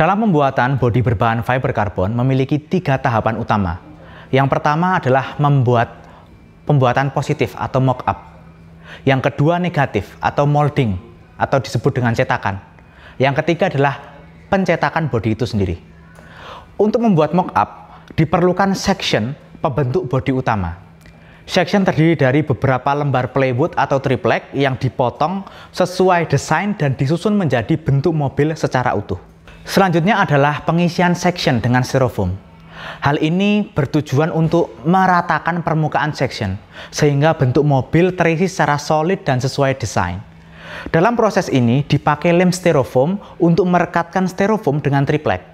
Dalam pembuatan bodi berbahan fiber karbon memiliki tiga tahapan utama. Yang pertama adalah membuat pembuatan positif atau mock up. Yang kedua negatif atau molding atau disebut dengan cetakan. Yang ketiga adalah pencetakan bodi itu sendiri. Untuk membuat mock up diperlukan section pembentuk bodi utama. Section terdiri dari beberapa lembar plywood atau triplek yang dipotong sesuai desain dan disusun menjadi bentuk mobil secara utuh. Selanjutnya adalah pengisian section dengan styrofoam. Hal ini bertujuan untuk meratakan permukaan section, sehingga bentuk mobil terisi secara solid dan sesuai desain. Dalam proses ini dipakai lem styrofoam untuk merekatkan styrofoam dengan triplek.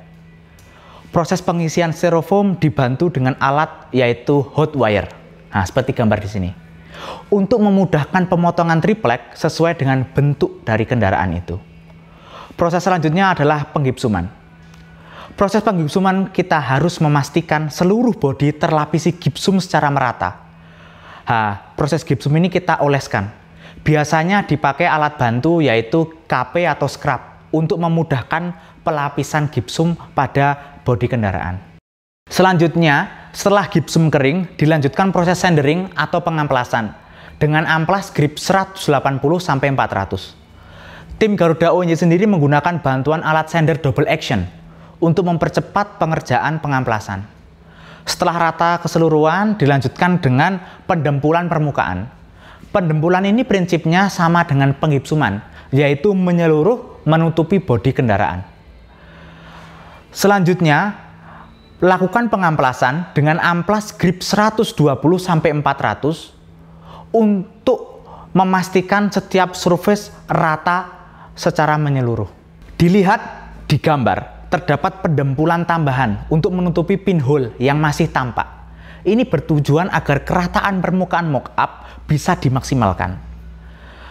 Proses pengisian styrofoam dibantu dengan alat yaitu hot wire. Nah, seperti gambar di sini. Untuk memudahkan pemotongan triplek sesuai dengan bentuk dari kendaraan itu. Proses selanjutnya adalah penggipsuman. Proses penggipsuman kita harus memastikan seluruh bodi terlapisi gipsum secara merata. Ha, proses gipsum ini kita oleskan. Biasanya dipakai alat bantu yaitu KP atau scrub untuk memudahkan pelapisan gipsum pada bodi kendaraan. Selanjutnya, setelah gipsum kering, dilanjutkan proses sandering atau pengamplasan dengan amplas grip 180 sampai 400. Tim Garuda ONY sendiri menggunakan bantuan alat sender double action untuk mempercepat pengerjaan pengamplasan. Setelah rata keseluruhan, dilanjutkan dengan pendempulan permukaan. Pendempulan ini prinsipnya sama dengan penggipsuman, yaitu menyeluruh menutupi bodi kendaraan. Selanjutnya, lakukan pengamplasan dengan amplas grip 120 sampai 400 untuk memastikan setiap surface rata secara menyeluruh. Dilihat di gambar, terdapat pedempulan tambahan untuk menutupi pinhole yang masih tampak. Ini bertujuan agar kerataan permukaan mockup bisa dimaksimalkan.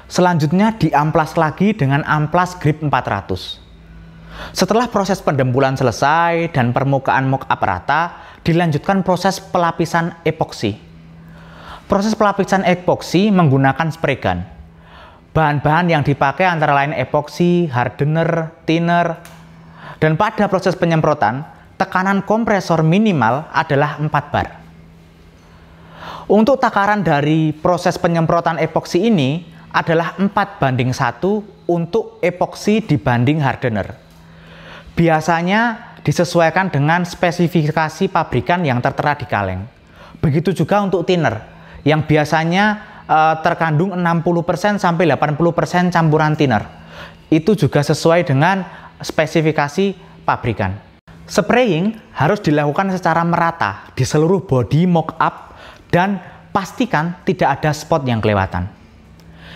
Selanjutnya diamplas lagi dengan amplas grip 400. Setelah proses pendempulan selesai dan permukaan mockup rata, dilanjutkan proses pelapisan epoksi. Proses pelapisan epoksi menggunakan spray gun. Bahan-bahan yang dipakai antara lain epoksi, hardener, thinner. Dan pada proses penyemprotan, tekanan kompresor minimal adalah 4 bar. Untuk takaran dari proses penyemprotan epoksi ini adalah 4 banding 1 untuk epoksi dibanding hardener. Biasanya disesuaikan dengan spesifikasi pabrikan yang tertera di kaleng. Begitu juga untuk thinner yang biasanya uh, terkandung 60% sampai 80% campuran thinner. Itu juga sesuai dengan spesifikasi pabrikan. Spraying harus dilakukan secara merata di seluruh body mock up dan pastikan tidak ada spot yang kelewatan.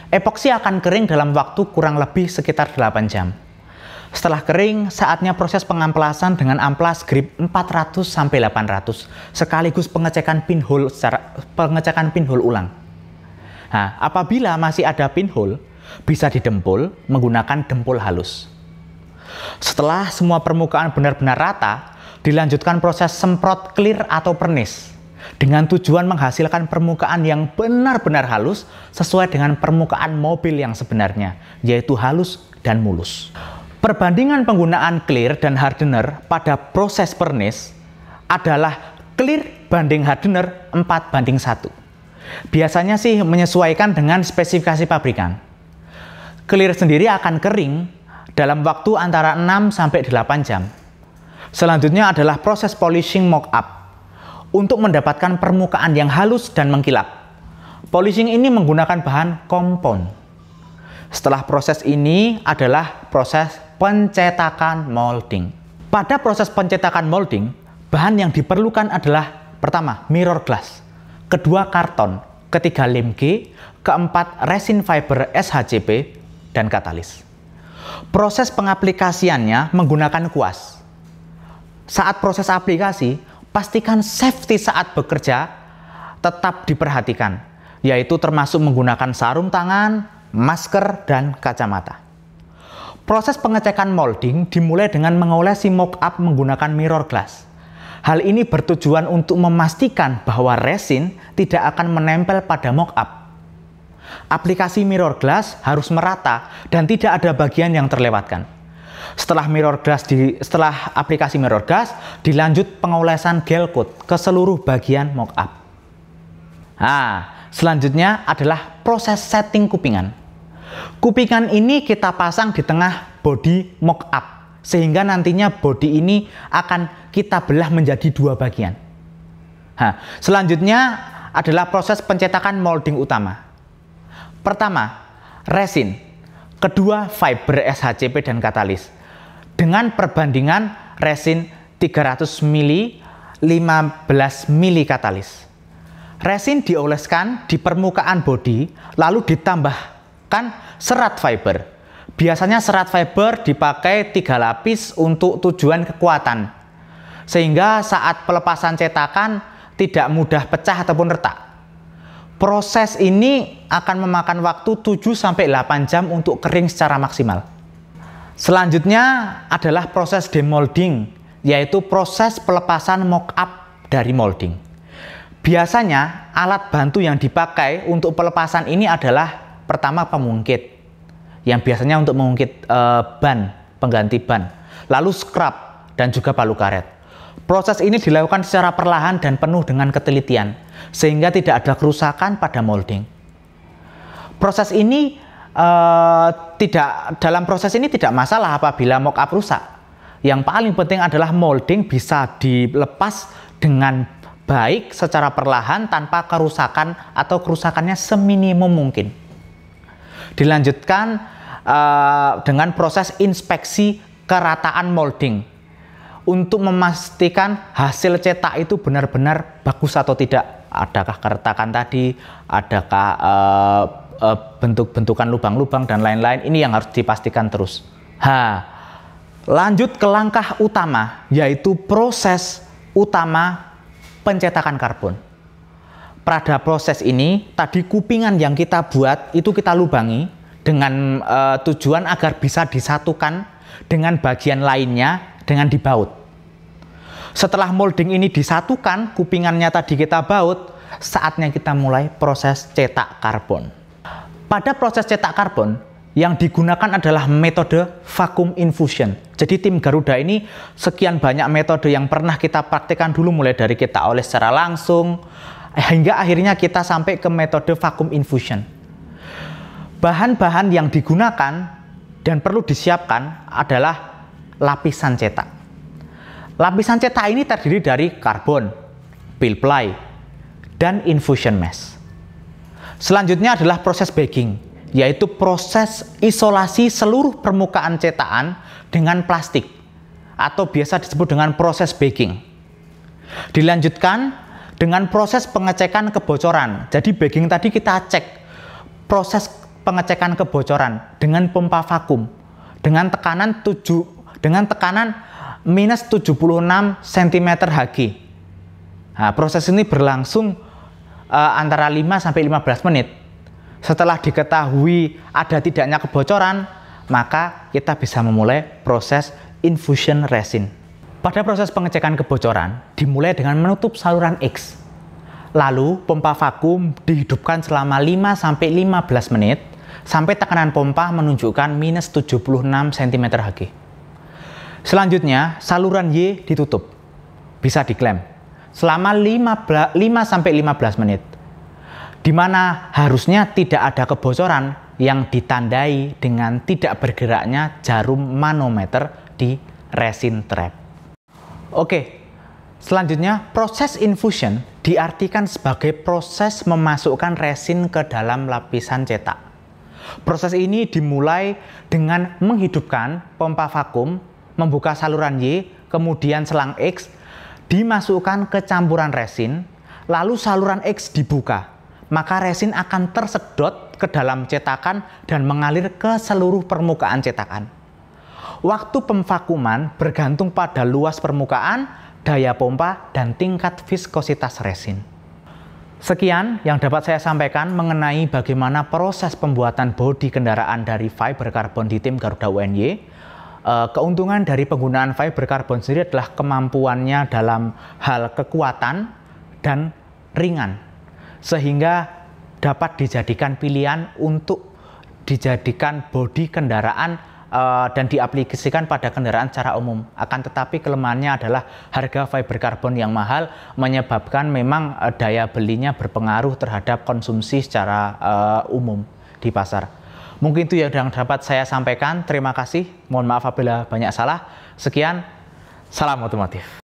Epoksi akan kering dalam waktu kurang lebih sekitar 8 jam. Setelah kering, saatnya proses pengamplasan dengan amplas grip 400 sampai 800 sekaligus pengecekan pinhole secara pengecekan pinhole ulang. Nah, apabila masih ada pinhole, bisa didempul menggunakan dempul halus. Setelah semua permukaan benar-benar rata, dilanjutkan proses semprot clear atau pernis dengan tujuan menghasilkan permukaan yang benar-benar halus sesuai dengan permukaan mobil yang sebenarnya, yaitu halus dan mulus. Perbandingan penggunaan clear dan hardener pada proses pernis adalah clear banding hardener 4 banding 1. Biasanya sih menyesuaikan dengan spesifikasi pabrikan. Kelir sendiri akan kering dalam waktu antara 6 sampai 8 jam. Selanjutnya adalah proses polishing mock up untuk mendapatkan permukaan yang halus dan mengkilap. Polishing ini menggunakan bahan kompon. Setelah proses ini adalah proses pencetakan molding. Pada proses pencetakan molding, bahan yang diperlukan adalah pertama mirror glass kedua karton, ketiga lem G, keempat resin fiber SHCP, dan katalis. Proses pengaplikasiannya menggunakan kuas. Saat proses aplikasi, pastikan safety saat bekerja tetap diperhatikan, yaitu termasuk menggunakan sarung tangan, masker, dan kacamata. Proses pengecekan molding dimulai dengan mengolesi mock up menggunakan mirror glass Hal ini bertujuan untuk memastikan bahwa resin tidak akan menempel pada mockup. Aplikasi mirror glass harus merata dan tidak ada bagian yang terlewatkan. Setelah mirror glass di setelah aplikasi mirror glass, dilanjut pengolesan gel coat ke seluruh bagian mockup. Nah, selanjutnya adalah proses setting kupingan. Kupingan ini kita pasang di tengah body mockup. Sehingga nantinya body ini akan kita belah menjadi dua bagian. Ha, selanjutnya adalah proses pencetakan molding utama. Pertama, resin. Kedua, fiber SHCP dan katalis. Dengan perbandingan resin 300 mili 15 mili katalis. Resin dioleskan di permukaan body, lalu ditambahkan serat fiber Biasanya serat fiber dipakai tiga lapis untuk tujuan kekuatan, sehingga saat pelepasan cetakan tidak mudah pecah ataupun retak. Proses ini akan memakan waktu 7-8 jam untuk kering secara maksimal. Selanjutnya adalah proses demolding, yaitu proses pelepasan mock-up dari molding. Biasanya alat bantu yang dipakai untuk pelepasan ini adalah pertama pemungkit, yang biasanya untuk mengungkit uh, ban, pengganti ban, lalu scrub dan juga palu karet. Proses ini dilakukan secara perlahan dan penuh dengan ketelitian, sehingga tidak ada kerusakan pada molding. Proses ini uh, tidak dalam proses ini tidak masalah apabila mock up rusak. Yang paling penting adalah molding bisa dilepas dengan baik secara perlahan tanpa kerusakan atau kerusakannya seminimum mungkin. Dilanjutkan uh, dengan proses inspeksi kerataan molding untuk memastikan hasil cetak itu benar-benar bagus atau tidak. Adakah keretakan tadi, adakah uh, uh, bentuk-bentukan lubang-lubang dan lain-lain. Ini yang harus dipastikan terus. Ha. Lanjut ke langkah utama yaitu proses utama pencetakan karbon pada proses ini tadi kupingan yang kita buat itu kita lubangi dengan e, tujuan agar bisa disatukan dengan bagian lainnya dengan dibaut. Setelah molding ini disatukan, kupingannya tadi kita baut, saatnya kita mulai proses cetak karbon. Pada proses cetak karbon, yang digunakan adalah metode vacuum infusion. Jadi tim Garuda ini sekian banyak metode yang pernah kita praktekkan dulu mulai dari kita oles secara langsung, hingga akhirnya kita sampai ke metode vakum infusion. Bahan-bahan yang digunakan dan perlu disiapkan adalah lapisan cetak. Lapisan cetak ini terdiri dari karbon, pil ply, dan infusion mesh. Selanjutnya adalah proses baking, yaitu proses isolasi seluruh permukaan cetakan dengan plastik atau biasa disebut dengan proses baking. Dilanjutkan dengan proses pengecekan kebocoran. Jadi bagging tadi kita cek proses pengecekan kebocoran dengan pompa vakum dengan tekanan 7 dengan tekanan minus 76 cm Hg. Nah, proses ini berlangsung uh, antara 5 sampai 15 menit. Setelah diketahui ada tidaknya kebocoran, maka kita bisa memulai proses infusion resin. Pada proses pengecekan kebocoran, dimulai dengan menutup saluran X. Lalu, pompa vakum dihidupkan selama 5-15 menit sampai tekanan pompa menunjukkan minus 76 cm Hg. Selanjutnya, saluran Y ditutup. Bisa diklaim selama 5-15 menit, di mana harusnya tidak ada kebocoran yang ditandai dengan tidak bergeraknya jarum manometer di resin trap. Oke, selanjutnya proses infusion diartikan sebagai proses memasukkan resin ke dalam lapisan cetak. Proses ini dimulai dengan menghidupkan pompa vakum, membuka saluran Y, kemudian selang X, dimasukkan ke campuran resin, lalu saluran X dibuka. Maka resin akan tersedot ke dalam cetakan dan mengalir ke seluruh permukaan cetakan. Waktu pemvakuman bergantung pada luas permukaan, daya pompa, dan tingkat viskositas resin. Sekian yang dapat saya sampaikan mengenai bagaimana proses pembuatan bodi kendaraan dari fiber karbon di tim Garuda UNY. Eh, keuntungan dari penggunaan fiber karbon sendiri adalah kemampuannya dalam hal kekuatan dan ringan, sehingga dapat dijadikan pilihan untuk dijadikan bodi kendaraan uh, dan diaplikasikan pada kendaraan secara umum. Akan tetapi kelemahannya adalah harga fiber karbon yang mahal menyebabkan memang uh, daya belinya berpengaruh terhadap konsumsi secara uh, umum di pasar. Mungkin itu yang dapat saya sampaikan. Terima kasih. Mohon maaf apabila banyak salah. Sekian, salam otomotif.